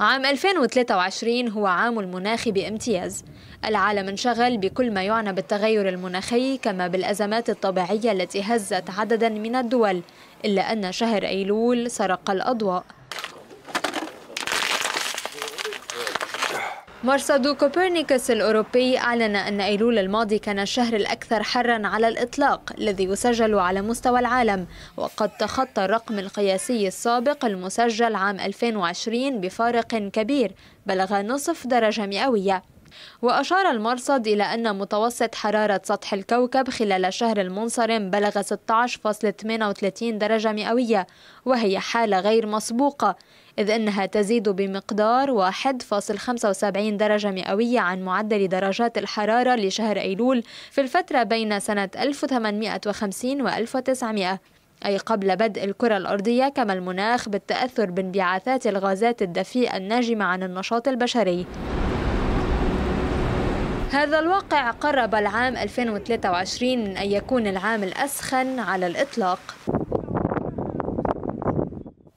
عام 2023 هو عام المناخ بامتياز العالم انشغل بكل ما يعنى بالتغير المناخي كما بالأزمات الطبيعية التي هزت عددا من الدول إلا أن شهر أيلول سرق الأضواء مرصد كوبرنيكوس الأوروبي أعلن أن أيلول الماضي كان الشهر الأكثر حرا على الإطلاق الذي يسجل على مستوى العالم وقد تخطى الرقم القياسي السابق المسجل عام 2020 بفارق كبير بلغ نصف درجة مئوية وأشار المرصد إلى أن متوسط حرارة سطح الكوكب خلال شهر المنصرم بلغ 16.38 درجة مئوية وهي حالة غير مسبوقة إذ أنها تزيد بمقدار 1.75 درجة مئوية عن معدل درجات الحرارة لشهر أيلول في الفترة بين سنة 1850 و 1900 أي قبل بدء الكرة الأرضية كما المناخ بالتأثر بانبعاثات الغازات الدفيئة الناجمة عن النشاط البشري هذا الواقع قرب العام 2023 من أن يكون العام الأسخن على الإطلاق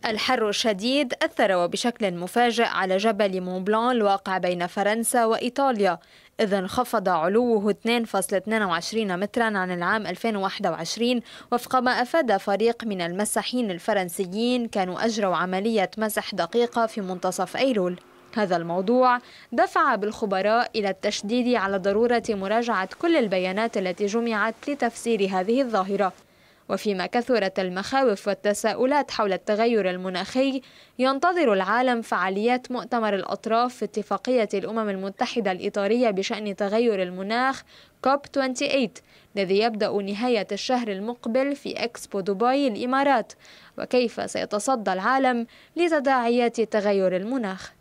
الحر الشديد أثر وبشكل مفاجئ على جبل مونبلان الواقع بين فرنسا وإيطاليا إذ انخفض علوه 2.22 مترا عن العام 2021 وفق ما أفاد فريق من المساحين الفرنسيين كانوا أجروا عملية مسح دقيقة في منتصف أيلول هذا الموضوع دفع بالخبراء إلى التشديد على ضرورة مراجعة كل البيانات التي جمعت لتفسير هذه الظاهرة وفيما كثرت المخاوف والتساؤلات حول التغير المناخي ينتظر العالم فعاليات مؤتمر الأطراف في اتفاقية الأمم المتحدة الإطارية بشأن تغير المناخ كوب 28 الذي يبدأ نهاية الشهر المقبل في إكسبو دبي الإمارات وكيف سيتصدى العالم لتداعيات تغير المناخ